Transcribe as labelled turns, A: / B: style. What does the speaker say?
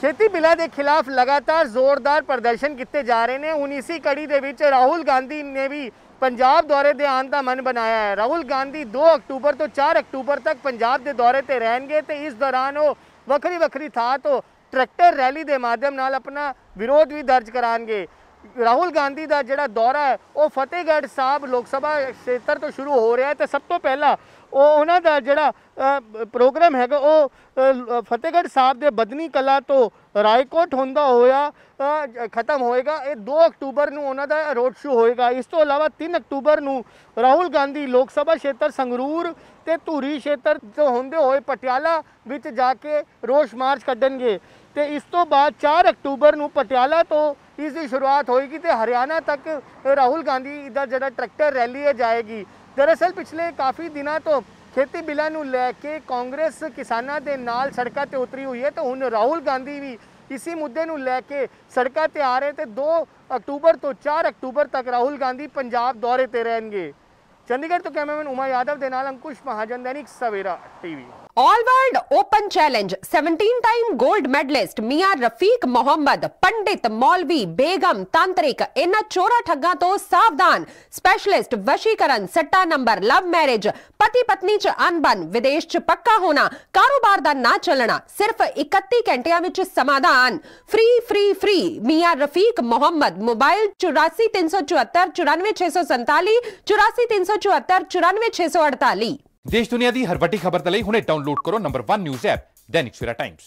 A: ਖੇਤੀ ਬਿੱਲਾਂ ਦੇ ਖਿਲਾਫ ਲਗਾਤਾਰ ਜ਼ੋਰਦਾਰ ਪ੍ਰਦਰਸ਼ਨ ਕੀਤੇ ਜਾ ਰਹੇ ਨੇ ਹੁਣ ਇਸੇ ਕੜੀ ਦੇ ਵਿੱਚ ਰਾਹੁਲ ਗਾਂਧੀ ਨੇ ਵੀ ਪੰਜਾਬ ਦੌਰੇ ਦੇ ਆਉਣ ਦਾ ਮਨ ਬਣਾਇਆ ਹੈ ਰਾਹੁਲ ਗਾਂਧੀ 2 ਅਕਤੂਬਰ ਤੋਂ 4 ਅਕਤੂਬਰ ਤੱਕ ਪੰਜਾਬ ਦੇ ਦੌਰੇ ਤੇ ਰਹਿਣਗੇ ਤੇ ਇਸ ਦੌਰਾਨ ਉਹ ਵੱਖਰੀ ਵੱਖਰੀ ਥਾਂ ਤੋਂ ਟਰੈਕਟਰ ਰੈਲੀ ਦੇ ਮਾਧਿਅਮ ਨਾਲ ਆਪਣਾ ਵਿਰੋਧ ਵੀ ਦਰਜ ਕਰਾਣਗੇ ਰਾਹੁਲ ਗਾਂਧੀ ਦਾ ਜਿਹੜਾ ਦੌਰਾ ਹੈ ਉਹ ਫਤਿਹਗੜ੍ਹ ਸਾਹਿਬ ਲੋਕ ਸਭਾ ਖੇਤਰ ਤੋਂ ਸ਼ੁਰੂ ਹੋ ਰਿਹਾ ਹੈ ਤੇ ਸਭ ਤੋਂ ਪਹਿਲਾਂ ਉਹ ਉਹਨਾਂ ਦਾ ਜਿਹੜਾ ਪ੍ਰੋਗਰਾਮ ਹੈਗਾ ਉਹ ਫਤਿਹਗੜ੍ਹ ਸਾਹਿਬ ਦੇ ਬਦਨੀ ਕਲਾ ਤੋਂ ਰਾਏਕੋਟ ਹੁੰਦਾ ਹੋਇਆ ਖਤਮ ਹੋਏਗਾ ਇਹ 2 ਅਕਤੂਬਰ ਨੂੰ ਉਹਨਾਂ ਦਾ ਰੋਡ ਸ਼ੋ ਹੋਏਗਾ ਇਸ ਤੋਂ ਇਲਾਵਾ 3 ਅਕਤੂਬਰ ਨੂੰ ਰਾਹੁਲ ਗਾਂਧੀ ਲੋਕ ਸਭਾ ਖੇਤਰ ਸੰਗਰੂਰ ਤੇ ਧੂਰੀ ਖੇਤਰ ਤੋਂ ਹੁੰਦੇ ਹੋਏ ਪਟਿਆਲਾ ਵਿੱਚ ਜਾ ਕੇ ਰੋਸ ਮਾਰਚ ਕੱਢਣਗੇ ਤੇ ਇਸ ਤੋਂ ਬਾਅਦ 4 ਅਕਤੂਬਰ ਨੂੰ ਪਟਿਆਲਾ ਤੋਂ ਇਸ ਦੀ ਸ਼ੁਰੂਆਤ ਹੋਏਗੀ ਤੇ ਹਰਿਆਣਾ ਤੱਕ ਰਾਹੁਲ ਗਾਂਧੀ ਇਧਰ ਜਿਹੜਾ ਟਰੈਕਟਰ ਰੈਲੀ ਹੈ ਜਾਏਗੀ ਦਰਅਸਲ ਪਿਛਲੇ ਕਾਫੀ ਦਿਨਾਂ ਤੋਂ ਖੇਤੀ ਬਿੱਲਾਂ ਨੂੰ ਲੈ ਕੇ ਕਾਂਗਰਸ ਕਿਸਾਨਾਂ ਦੇ ਨਾਲ ਸੜਕਾਂ ਤੇ ਉਤਰੀ ਹੋਈ ਹੈ ਤਾਂ ਹੁਣ ਰਾਹੁਲ ਗਾਂਧੀ ਵੀ ਇਸੇ ਮੁੱਦੇ ਨੂੰ ਲੈ ਕੇ ਸੜਕਾਂ ਤੇ ਆ ਰਹੇ ਤੇ 2 ਅਕਤੂਬਰ ਤੋਂ 4 ਅਕਤੂਬਰ ਤੱਕ ਰਾਹੁਲ ਗਾਂਧੀ ਪੰਜਾਬ ਦੌਰੇ ਤੇ ਰਹਿਣਗੇ चंडीगढ़ तो कैमरामैन उमा यादव देनाल Ankush Mahajan Dainik Savera TV all
B: world open challenge 17 time gold medalist Mian Rafiq Mohammad पंडित मौलवी बेगम तांत्रिक इन चोरा ठगा तो सावधान स्पेशलिस्ट वशीकरण सट्टा नंबर लव मैरिज पति पत्नी च अनबन विदेश च पक्का होना कारोबार दा ना चलना सिर्फ 31 घंटिया विच समाधान free free free Mian Rafiq Mohammad mobile चौरासी तीन सौ चौहत्तर चौरानवे छे सौ संताली चौरासी तीन सौ
A: ਦੇਸ਼ ਦੁਨੀਆ ਦੀ ਹਰ ਵੱਡੀ ਖਬਰ ਦੇ ਲਈ ਹੁਣੇ ਡਾਊਨਲੋਡ ਕਰੋ number 1 news app Dainik Savera Times